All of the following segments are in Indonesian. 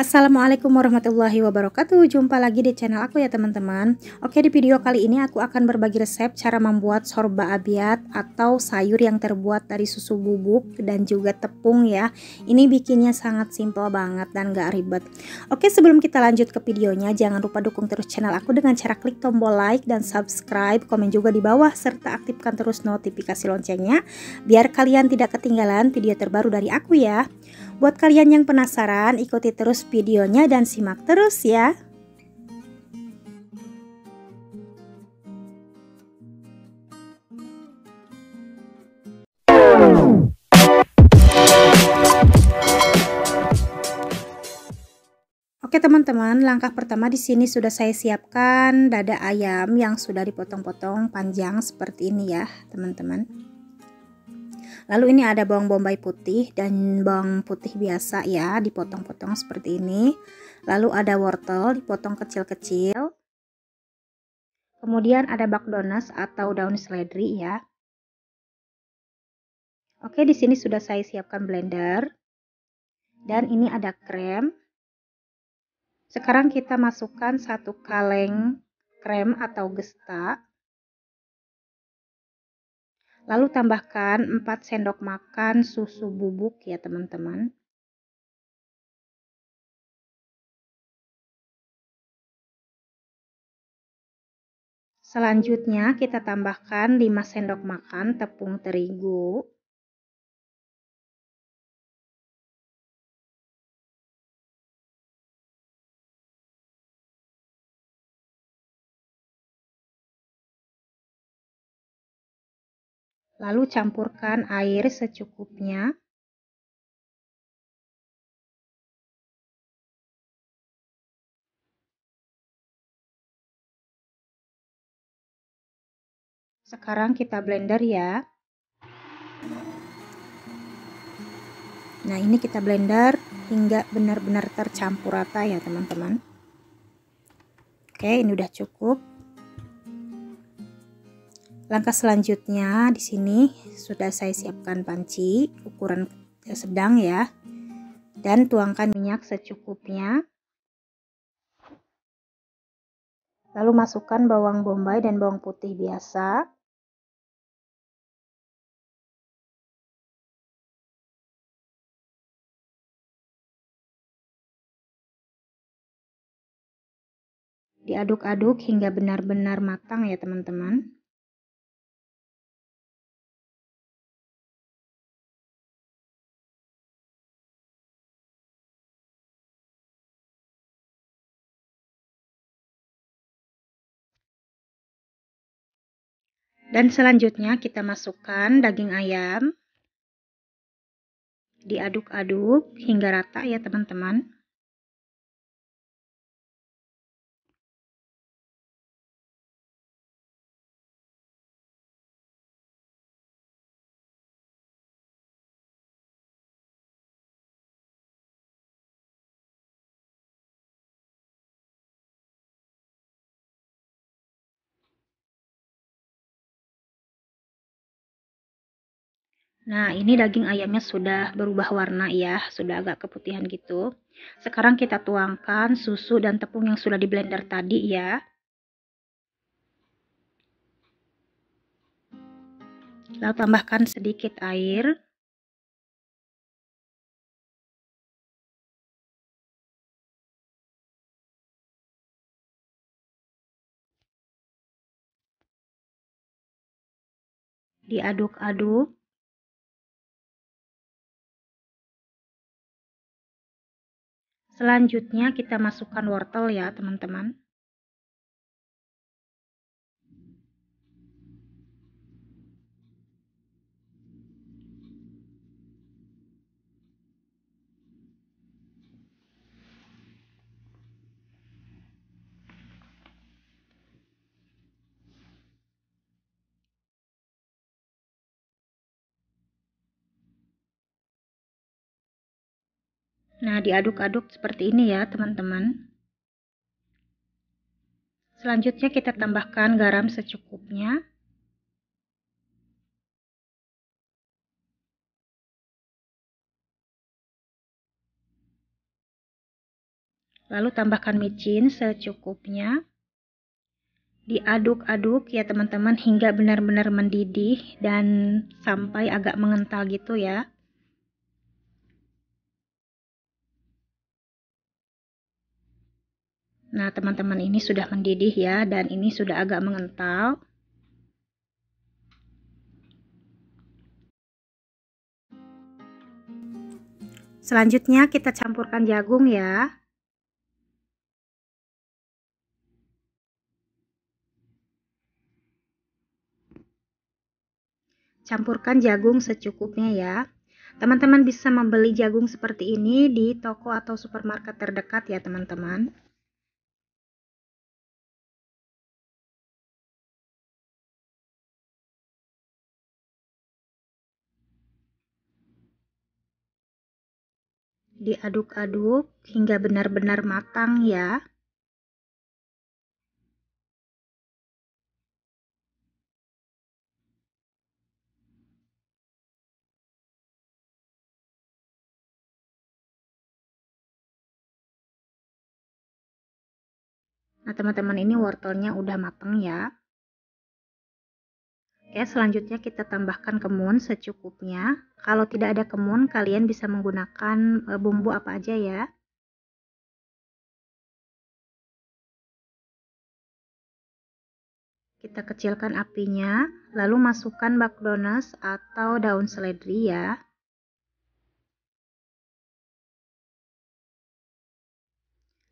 Assalamualaikum warahmatullahi wabarakatuh Jumpa lagi di channel aku ya teman-teman Oke di video kali ini aku akan berbagi resep Cara membuat sorba abiat Atau sayur yang terbuat dari susu bubuk Dan juga tepung ya Ini bikinnya sangat simple banget Dan gak ribet Oke sebelum kita lanjut ke videonya Jangan lupa dukung terus channel aku Dengan cara klik tombol like dan subscribe Komen juga di bawah Serta aktifkan terus notifikasi loncengnya Biar kalian tidak ketinggalan video terbaru dari aku ya Buat kalian yang penasaran, ikuti terus videonya dan simak terus ya. Oke teman-teman, langkah pertama di sini sudah saya siapkan dada ayam yang sudah dipotong-potong panjang seperti ini ya, teman-teman. Lalu ini ada bawang bombay putih dan bawang putih biasa ya, dipotong-potong seperti ini. Lalu ada wortel dipotong kecil-kecil. Kemudian ada bak donas atau daun seledri ya. Oke, di sini sudah saya siapkan blender. Dan ini ada krem. Sekarang kita masukkan satu kaleng krem atau gesta Lalu tambahkan 4 sendok makan susu bubuk ya teman-teman. Selanjutnya kita tambahkan 5 sendok makan tepung terigu. Lalu campurkan air secukupnya. Sekarang kita blender ya. Nah, ini kita blender hingga benar-benar tercampur rata ya, teman-teman. Oke, ini udah cukup. Langkah selanjutnya di sini sudah saya siapkan panci ukuran sedang ya. Dan tuangkan minyak secukupnya. Lalu masukkan bawang bombay dan bawang putih biasa. diaduk-aduk hingga benar-benar matang ya teman-teman. Dan selanjutnya kita masukkan daging ayam. Diaduk-aduk hingga rata ya teman-teman. Nah, ini daging ayamnya sudah berubah warna ya, sudah agak keputihan gitu. Sekarang kita tuangkan susu dan tepung yang sudah di blender tadi ya. Lalu tambahkan sedikit air. Diaduk-aduk. Selanjutnya kita masukkan wortel ya teman-teman. Nah, diaduk-aduk seperti ini ya, teman-teman. Selanjutnya kita tambahkan garam secukupnya. Lalu tambahkan micin secukupnya. Diaduk-aduk ya teman-teman hingga benar-benar mendidih dan sampai agak mengental gitu ya. Nah, teman-teman ini sudah mendidih ya dan ini sudah agak mengental. Selanjutnya kita campurkan jagung ya. Campurkan jagung secukupnya ya. Teman-teman bisa membeli jagung seperti ini di toko atau supermarket terdekat ya teman-teman. diaduk-aduk hingga benar-benar matang ya. Nah, teman-teman ini wortelnya udah matang ya. Oke, selanjutnya kita tambahkan kemun secukupnya. Kalau tidak ada kemun, kalian bisa menggunakan e, bumbu apa aja ya. Kita kecilkan apinya, lalu masukkan bakdonas atau daun seledri ya.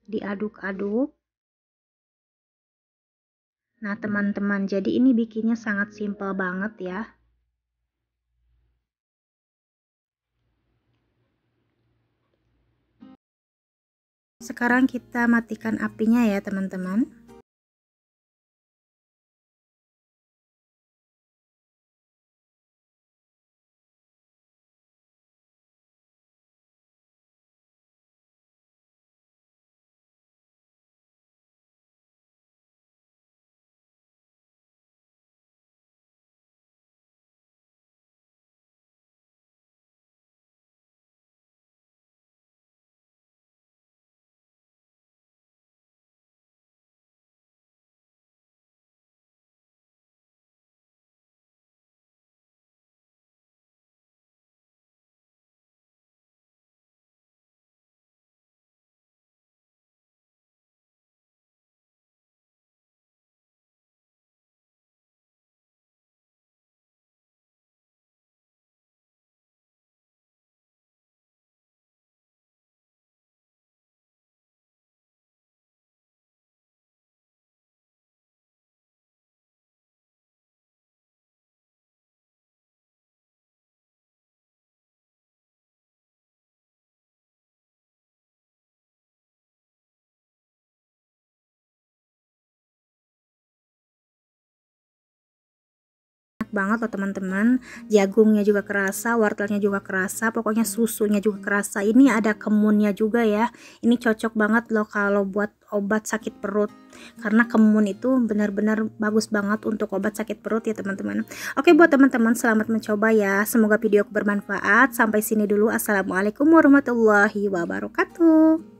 Diaduk-aduk. Nah teman-teman, jadi ini bikinnya sangat simple banget ya. Sekarang kita matikan apinya ya teman-teman. enak banget loh teman-teman jagungnya juga kerasa wortelnya juga kerasa pokoknya susunya juga kerasa ini ada kemunnya juga ya ini cocok banget loh kalau buat obat sakit perut karena kemun itu benar-benar bagus banget untuk obat sakit perut ya teman-teman oke buat teman-teman selamat mencoba ya semoga video bermanfaat sampai sini dulu assalamualaikum warahmatullahi wabarakatuh